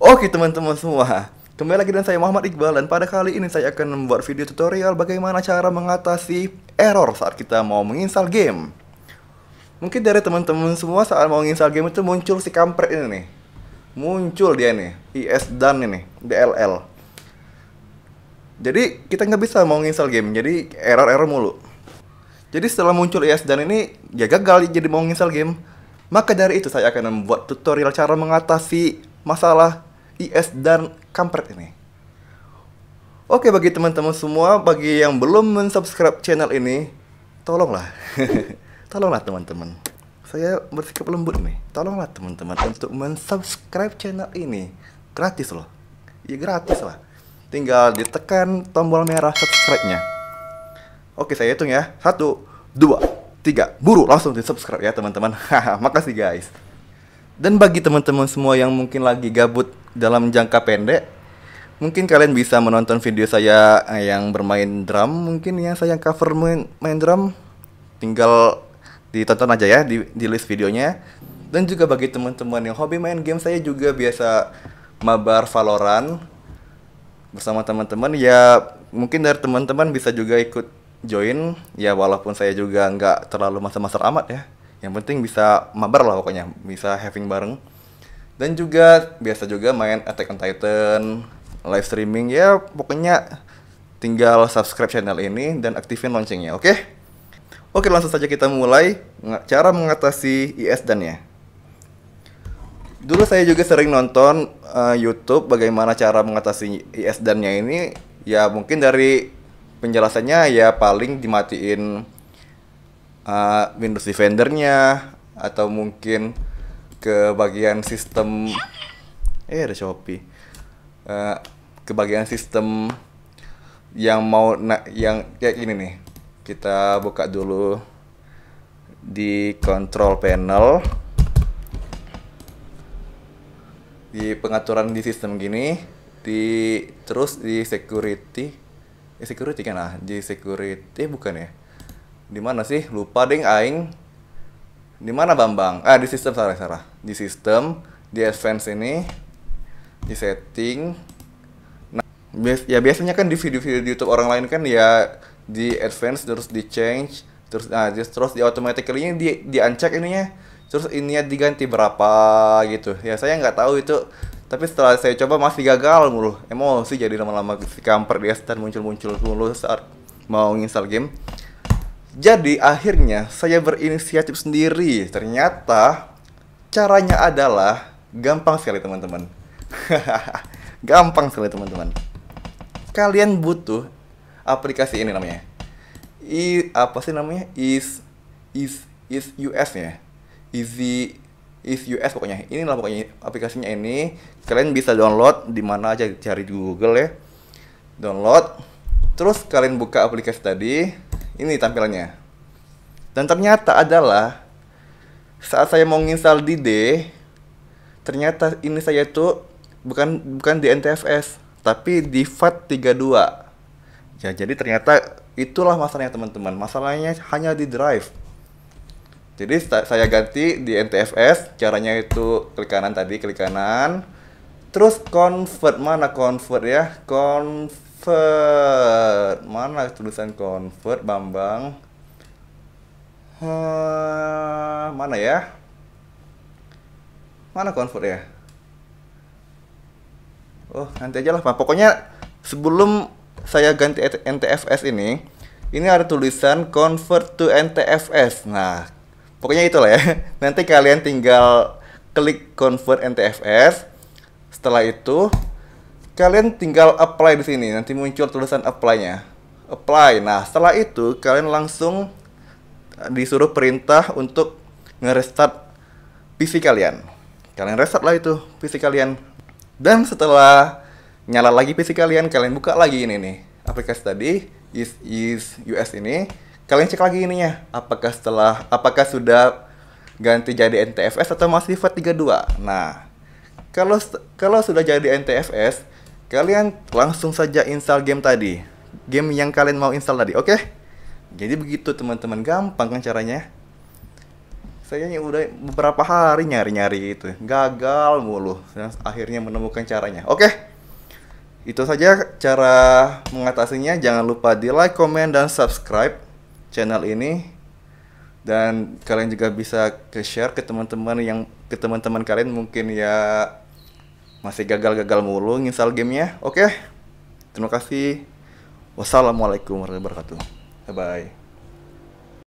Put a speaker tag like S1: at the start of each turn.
S1: Oke teman-teman semua, kembali lagi dengan saya Muhammad Iqbal dan pada kali ini saya akan membuat video tutorial bagaimana cara mengatasi error saat kita mau menginstal game. Mungkin dari teman-teman semua saat mau menginstal game itu muncul si kampret ini nih. Muncul dia nih, IS dan ini, DLL. Jadi kita nggak bisa mau menginstal game, jadi error-error mulu. Jadi setelah muncul IS dan ini, ya gagal jadi mau menginstal game. Maka dari itu saya akan membuat tutorial cara mengatasi masalah IS dan Kampret ini. Oke bagi teman-teman semua, bagi yang belum mensubscribe channel ini, tolonglah, tolonglah teman-teman. Saya bersikap lembut nih, tolonglah teman-teman untuk mensubscribe channel ini, gratis loh, ya gratis lah. Tinggal ditekan tombol merah subscribe-nya. Oke saya hitung ya, satu, dua, tiga, buru langsung di subscribe ya teman-teman. Makasih guys. Dan bagi teman-teman semua yang mungkin lagi gabut dalam jangka pendek mungkin kalian bisa menonton video saya eh, yang bermain drum mungkin ya, yang saya cover main, main drum tinggal ditonton aja ya di, di list videonya dan juga bagi teman-teman yang hobi main game saya juga biasa mabar Valorant bersama teman-teman ya mungkin dari teman-teman bisa juga ikut join ya walaupun saya juga nggak terlalu masa-masa amat ya yang penting bisa mabar lah pokoknya bisa having bareng dan juga biasa juga main Attack on Titan live streaming ya pokoknya tinggal subscribe channel ini dan aktifin loncengnya oke oke langsung saja kita mulai cara mengatasi IS dan ya dulu saya juga sering nonton uh, YouTube bagaimana cara mengatasi IS dannya ini ya mungkin dari penjelasannya ya paling dimatiin uh, Windows Defendernya atau mungkin ke bagian sistem eh ada Shopee. Uh, ke bagian sistem yang mau nak yang kayak gini nih. Kita buka dulu di control panel. Di pengaturan di sistem gini, di terus di security. Eh, security kan ah, di security eh, bukan ya. Di mana sih? Lupa ding aing di mana Bambang? Ah, di sistem salah salah. Di sistem, di advance ini, di setting. Nah, bias, ya biasanya kan di video-video di YouTube orang lain kan ya di advance terus di change terus nah just, terus di automatically di di uncheck ininya terus ininya diganti berapa gitu ya saya nggak tahu itu tapi setelah saya coba masih gagal mulu emosi jadi lama-lama si kamper di dan muncul-muncul mulu saat mau install game jadi akhirnya saya berinisiatif sendiri. Ternyata caranya adalah gampang sekali teman-teman. gampang sekali teman-teman. Kalian butuh aplikasi ini namanya. I apa sih namanya? Is is is US ya. Easy is US pokoknya. lah pokoknya aplikasinya ini. Kalian bisa download di mana aja cari di Google ya. Download. Terus kalian buka aplikasi tadi ini tampilannya. dan ternyata adalah saat saya mau nginstal di D ternyata ini saya tuh bukan bukan di NTFS tapi di FAT32 ya jadi ternyata itulah masalahnya teman-teman masalahnya hanya di drive jadi saya ganti di NTFS caranya itu klik kanan tadi klik kanan terus convert mana convert ya convert convert mana tulisan convert bambang hmm, mana ya mana convert ya oh nanti aja lah pak pokoknya sebelum saya ganti NTFS ini ini ada tulisan convert to NTFS nah pokoknya itulah ya nanti kalian tinggal klik convert NTFS setelah itu Kalian tinggal apply di sini, nanti muncul tulisan apply-nya. Apply. Nah, setelah itu kalian langsung eh, disuruh perintah untuk ngerestart PC kalian. Kalian restart lah itu PC kalian. Dan setelah nyala lagi PC kalian, kalian buka lagi ini nih aplikasi tadi is is US ini. Kalian cek lagi ininya, apakah setelah apakah sudah ganti jadi NTFS atau masih FAT 32. Nah, kalau kalau sudah jadi NTFS, kalian langsung saja install game tadi. Game yang kalian mau install tadi, oke? Okay? Jadi begitu teman-teman, gampang kan caranya? Saya udah beberapa hari nyari-nyari itu, gagal mulu. Dan akhirnya menemukan caranya. Oke. Okay? Itu saja cara mengatasinya. Jangan lupa di like, comment, dan subscribe channel ini dan kalian juga bisa ke share ke teman-teman yang ke teman-teman kalian mungkin ya masih gagal-gagal mulu nginstal gamenya oke okay. terima kasih wassalamualaikum warahmatullahi wabarakatuh bye bye